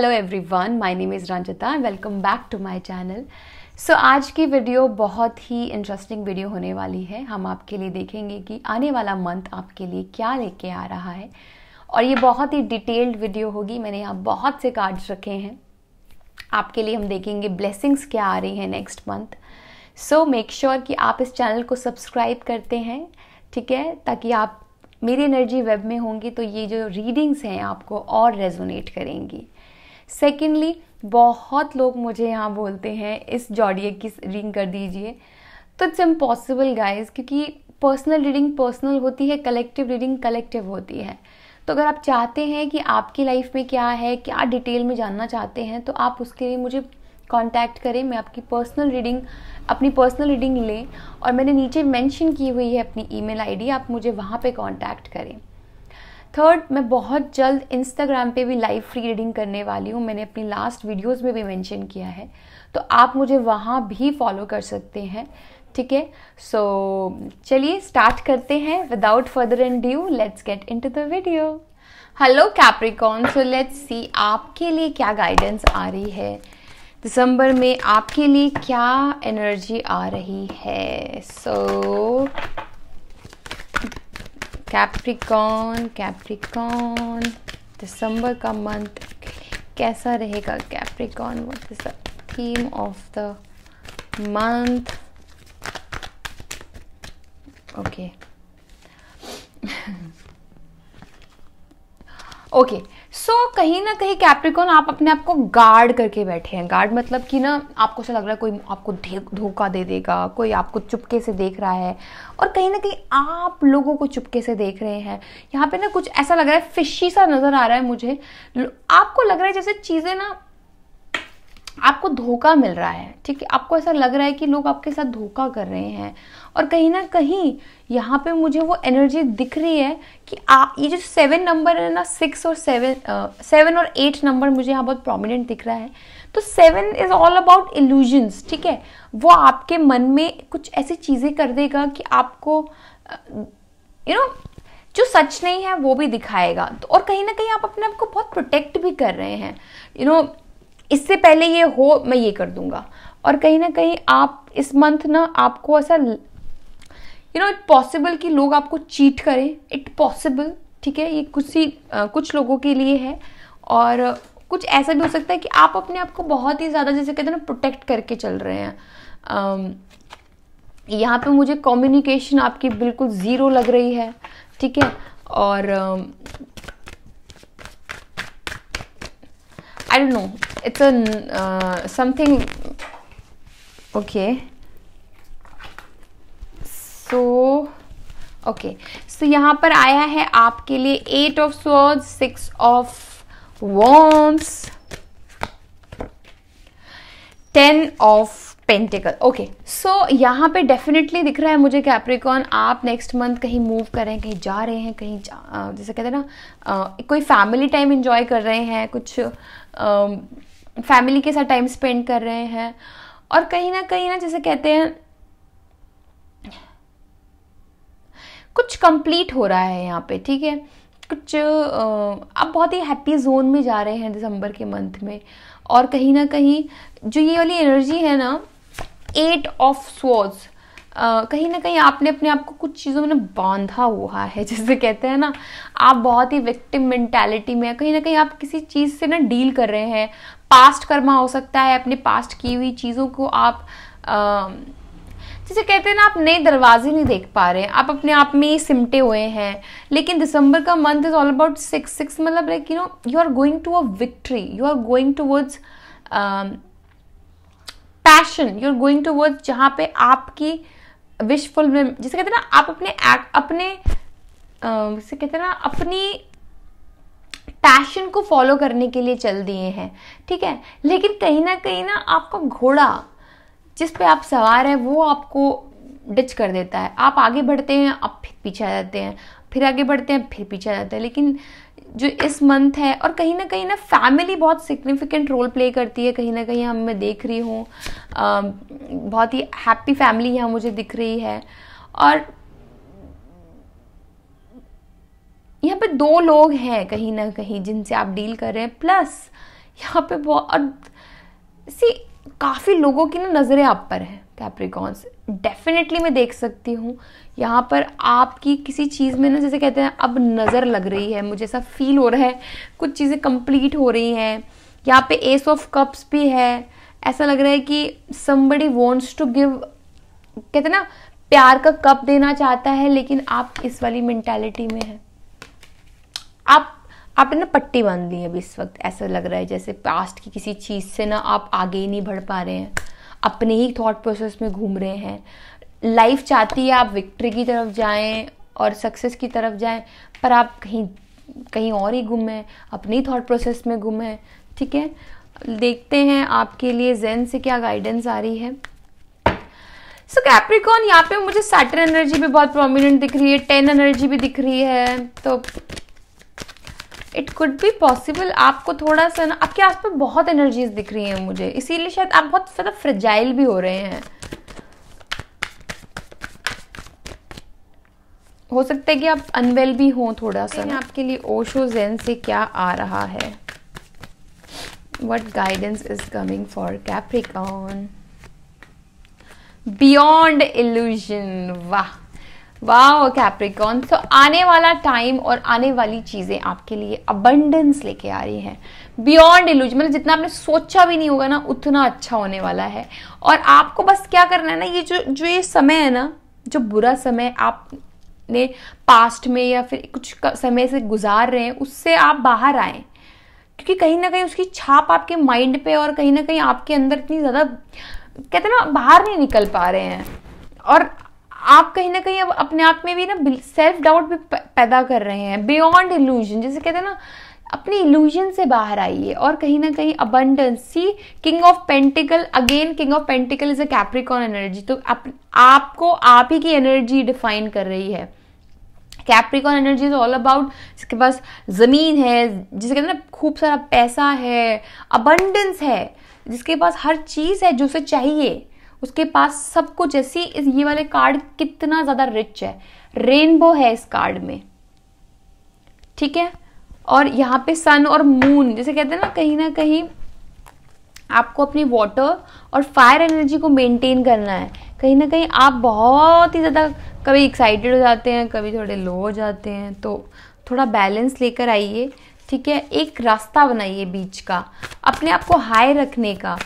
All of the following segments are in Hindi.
Hello everyone my name is Ranjita welcome back to my channel so आज की वीडियो बहुत ही इंटरेस्टिंग वीडियो होने वाली है हम आपके लिए देखेंगे कि आने वाला मंथ आपके लिए क्या लेके आ रहा है और ये बहुत ही डिटेल्ड वीडियो होगी मैंने यहाँ बहुत से कार्ड्स रखे हैं आपके लिए हम देखेंगे ब्लेसिंग्स क्या आ रही हैं next month so make sure कि आप इस चैनल को सब्सक्राइब करते हैं ठीक है ताकि आप मेरी एनर्जी वेब में होंगी तो ये जो रीडिंग्स हैं आपको और रेजोनेट करेंगी सेकेंडली बहुत लोग मुझे यहाँ बोलते हैं इस जॉडिय की रीडिंग कर दीजिए तो इट्स इम्पॉसिबल गाइज क्योंकि पर्सनल रीडिंग पर्सनल होती है कलेक्टिव रीडिंग कलेक्टिव होती है तो अगर आप चाहते हैं कि आपकी लाइफ में क्या है क्या डिटेल में जानना चाहते हैं तो आप उसके लिए मुझे कांटेक्ट करें मैं आपकी पर्सनल रीडिंग अपनी पर्सनल रीडिंग लें और मैंने नीचे मेंशन की हुई है अपनी ईमेल आईडी आप मुझे वहाँ पे कांटेक्ट करें थर्ड मैं बहुत जल्द इंस्टाग्राम पे भी लाइव फ्री रीडिंग करने वाली हूँ मैंने अपनी लास्ट वीडियोस में भी मेंशन किया है तो आप मुझे वहाँ भी फॉलो कर सकते हैं ठीक है सो चलिए स्टार्ट करते हैं without further ado let's get into the video hello Capricorn so let's see आपके लिए क्या गाइडेंस आ रही है दिसंबर में आपके लिए क्या एनर्जी आ रही है सो so, कैप्रिकॉन कैप्रिकॉन दिसंबर का मंथ कैसा रहेगा Capricorn what is the theme of the month okay okay so कहीं ना कहीं कैप्रिकॉन आप अपने आप को गार्ड करके बैठे हैं गार्ड मतलब कि ना आपको ऐसा लग रहा है कोई आपको धोखा दे देगा कोई आपको चुपके से देख रहा है और कहीं ना कहीं आप लोगों को चुपके से देख रहे हैं यहाँ पे ना कुछ ऐसा लग रहा है फिशी सा नज़र आ रहा है मुझे आपको लग रहा है जैसे चीज़ें ना आपको धोखा मिल रहा है ठीक है आपको ऐसा लग रहा है कि लोग आपके साथ धोखा कर रहे हैं और कहीं ना कहीं यहाँ पे मुझे वो एनर्जी दिख रही है कि आ, ये जो सेवन नंबर है ना सिक्स और सेवन सेवन और एट नंबर मुझे यहाँ बहुत प्रोमिनेंट दिख रहा है तो seven is all about illusions ठीक है वो आपके मन में कुछ ऐसी चीज़ें कर देगा कि आपको यू नो जो सच नहीं है वो भी दिखाएगा तो और कहीं ना कहीं आप अपने आप को बहुत प्रोटेक्ट भी कर रहे हैं यू you नो know, इससे पहले ये हो मैं ये कर दूंगा और कहीं ना कहीं आप इस मंथ ना आपको ऐसा यू नो इट पॉसिबल कि लोग आपको चीट करें इट पॉसिबल ठीक है ये कुछ ही कुछ लोगों के लिए है और कुछ ऐसा भी हो सकता है कि आप अपने आप को बहुत ही ज़्यादा जैसे कहते हैं ना प्रोटेक्ट करके चल रहे हैं यहाँ पे मुझे कम्युनिकेशन आपकी बिल्कुल ज़ीरो लग रही है ठीक है और I don't know. It's a uh, something. Okay. So okay so यहाँ पर आया है आपके लिए eight of sword six of wands ten of pentacle okay so यहाँ पे डेफिनेटली दिख रहा है मुझे कैप्रिकॉन आप नेक्स्ट मंथ कहीं मूव कर रहे हैं कहीं जा रहे हैं कहीं जैसे कहते हैं ना आ, कोई फैमिली टाइम इंजॉय कर रहे हैं कुछ फैमिली के साथ टाइम स्पेंड कर रहे हैं और कहीं ना कहीं ना जैसे कहते हैं कुछ कंप्लीट हो रहा है यहाँ पे ठीक है कुछ आप बहुत ही हैप्पी जोन में जा रहे हैं दिसंबर के मंथ में और कहीं ना कहीं जो ये वाली एनर्जी है ना एट ऑफ स्वॉर्ड्स कहीं ना कहीं आपने अपने आप को कुछ चीज़ों में बांधा हुआ है जैसे कहते हैं ना आप बहुत ही विक्टिम मेंटेलिटी में कहीं ना कहीं आप किसी चीज़ से ना डील कर रहे हैं पास्ट कर्मा हो सकता है अपने पास्ट की हुई चीज़ों को आप जैसे कहते हैं ना आप नए दरवाजे नहीं देख पा रहे हैं आप अपने आप में ही सिमटे हुए हैं लेकिन दिसंबर का month is all about six six मतलब like you know you are going to a victory you are going towards passion you are going towards जहां पे आपकी विश विशफुल जिसे कहते हैं ना आप अपने अपने जिसे कहते हैं ना अपनी पैशन को फॉलो करने के लिए चल दिए हैं ठीक है लेकिन कहीं ना कहीं ना आपका घोड़ा जिस पे आप सवार हैं वो आपको डिच कर देता है आप आगे बढ़ते हैं आप फिर पीछे आ जाते हैं फिर आगे बढ़ते हैं फिर पीछे आ जाते हैं लेकिन जो इस मंथ है और कहीं ना कहीं ना फैमिली बहुत सिग्निफिकेंट रोल प्ले करती है कहीं ना कहीं हम मैं देख रही हूँ बहुत ही हैप्पी फैमिली यहाँ मुझे दिख रही है और यहाँ पे दो लोग हैं कहीं ना कहीं जिनसे आप डील कर रहे हैं प्लस यहाँ पे बहुत सी काफ़ी लोगों की ना नज़रें आप पर हैं कैप्रिकॉन्स डेफिनेटली मैं देख सकती हूँ यहाँ पर आपकी किसी चीज़ में ना जैसे कहते हैं अब नज़र लग रही है मुझे ऐसा फील हो रहा है कुछ चीज़ें कंप्लीट हो रही हैं यहाँ पे एस ऑफ कप्स भी है ऐसा लग रहा है कि समबडी वॉन्ट्स टू गिव कहते ना प्यार का कप देना चाहता है लेकिन आप इस वाली मेंटेलिटी में है आप आपने ना पट्टी बांध ली है अभी इस वक्त ऐसा लग रहा है जैसे पास्ट की किसी चीज़ से ना आप आगे ही नहीं बढ़ पा रहे हैं अपने ही थॉट प्रोसेस में घूम रहे हैं लाइफ चाहती है आप विक्ट्री की तरफ जाएं और सक्सेस की तरफ जाएं पर आप कहीं कहीं और ही घूमें अपने ही थॉट प्रोसेस में घूमें ठीक है देखते हैं आपके लिए जेन से क्या गाइडेंस आ रही है सो कैप्रिकॉन यहाँ पे मुझे सैटर एनर्जी भी बहुत प्रोमिनेंट दिख रही है टेन एनर्जी भी दिख रही है तो इट कुड बी पॉसिबल आपको थोड़ा सा ना आपके आसपास बहुत एनर्जीज दिख रही हैं मुझे इसीलिए शायद आप बहुत ज़्यादा फ्रजाइल भी हो रहे हैं हो सकता है कि आप अनवेल भी हों थोड़ा सा आपके लिए ओशो जेन से क्या आ रहा है what guidance is coming for Capricorn beyond illusion वाह वाह कैप्रिकॉन सो आने वाला टाइम और आने वाली चीज़ें आपके लिए अबंडेंस लेके आ रही है बियॉन्ड इलूज मतलब जितना आपने सोचा भी नहीं होगा ना उतना अच्छा होने वाला है और आपको बस क्या करना है ना ये जो जो ये समय है ना जो बुरा समय आप ने पास्ट में या फिर कुछ समय से गुजार रहे हैं उससे आप बाहर आए क्योंकि कहीं ना कहीं उसकी छाप आपके माइंड पे और कहीं ना कहीं आपके अंदर इतनी ज़्यादा कहते हैं ना बाहर नहीं निकल पा रहे हैं और आप कहीं ना कहीं अब अपने आप में भी ना सेल्फ डाउट भी पैदा कर रहे हैं बियॉन्ड इल्यूजन जैसे कहते हैं ना अपने इल्यूजन से बाहर आइए और कहीं ना कहीं abundance see king of pentacle again king of pentacle is a Capricorn energy तो आप, आपको आप ही की एनर्जी डिफाइन कर रही है Capricorn energy is all about जिसके पास ज़मीन है जिसे कहते हैं ना खूब सारा पैसा है अबंडेंस है जिसके पास हर चीज़ है जो उसे चाहिए उसके पास सब कुछ है सी ये वाले कार्ड कितना ज़्यादा रिच है रेनबो है इस कार्ड में ठीक है और यहाँ पे सन और मून जैसे कहते हैं ना कहीं ना कहीं आपको अपनी वाटर और फायर एनर्जी को मेंटेन करना है कहीं ना कहीं आप बहुत ही ज़्यादा कभी एक्साइटेड हो जाते हैं कभी थोड़े लो हो जाते हैं तो थोड़ा बैलेंस लेकर आइए ठीक है एक रास्ता बनाइए बीच का अपने आप को हाई रखने का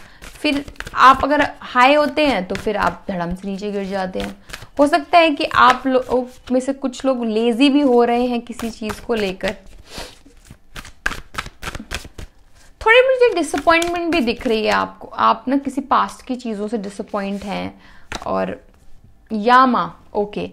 फिर आप अगर हाई होते हैं तो फिर आप धड़म से नीचे गिर जाते हैं हो सकता है कि आप लोग में से कुछ लोग लेजी भी हो रहे हैं किसी चीज़ को लेकर थोड़ी मुझे डिसअपॉइंटमेंट भी दिख रही है आपको आप ना किसी पास्ट की चीज़ों से डिसअपॉइंट हैं और या माँ ओके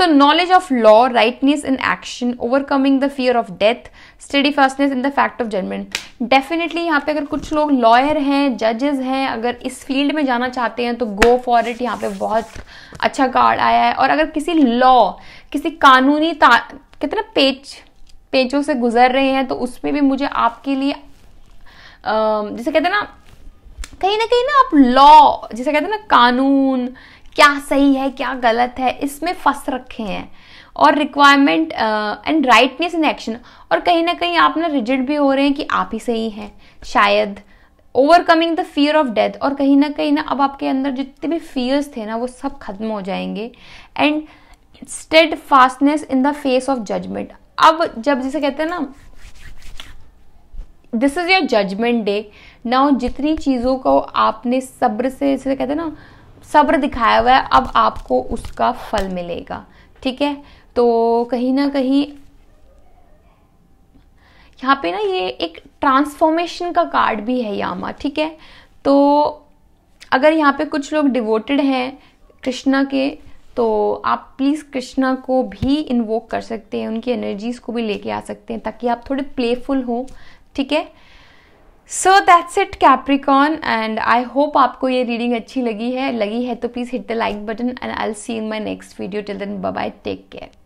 तो knowledge of law rightness in action overcoming the fear of death steadfastness in the fact of judgement definitely यहाँ पे अगर कुछ लोग लॉयर हैं जजेस हैं अगर इस फील्ड में जाना चाहते हैं तो गो फॉर इट यहाँ पे बहुत अच्छा कार्ड आया है और अगर किसी लॉ किसी कानूनी कहते ना पेचों से गुजर रहे हैं तो उसमें भी मुझे आपके लिए जैसे कहते हैं ना कहीं ना कहीं ना आप लॉ जैसे कहते हैं ना कानून क्या सही है क्या गलत है इसमें फंस रखे हैं और requirement and rightness in action और कहीं ना कहीं आप ना रिजिड भी हो रहे हैं कि आप ही सही हैं शायद overcoming the fear of death और कहीं ना कहीं ना अब आपके अंदर जितने भी फियर्स थे ना वो सब खत्म हो जाएंगे and steadfastness in the face of judgement अब जब जिसे कहते हैं ना this is your judgement day now जितनी चीज़ों को आपने सब्र से जैसे कहते हैं ना सब्र दिखाया हुआ है अब आपको उसका फल मिलेगा ठीक है तो कहीं ना कहीं यहाँ पे ना ये एक ट्रांसफॉर्मेशन का कार्ड भी है यामा ठीक है तो अगर यहाँ पे कुछ लोग डिवोटेड हैं कृष्णा के तो आप प्लीज़ कृष्णा को भी इन्वोक कर सकते हैं उनकी एनर्जीज़ को भी लेके आ सकते हैं ताकि आप थोड़े प्लेफुल हो ठीक है so that's it Capricorn and I hope आपको ये रीडिंग अच्छी लगी है लगी है तो please hit the like button and I see in my next video till then bye take care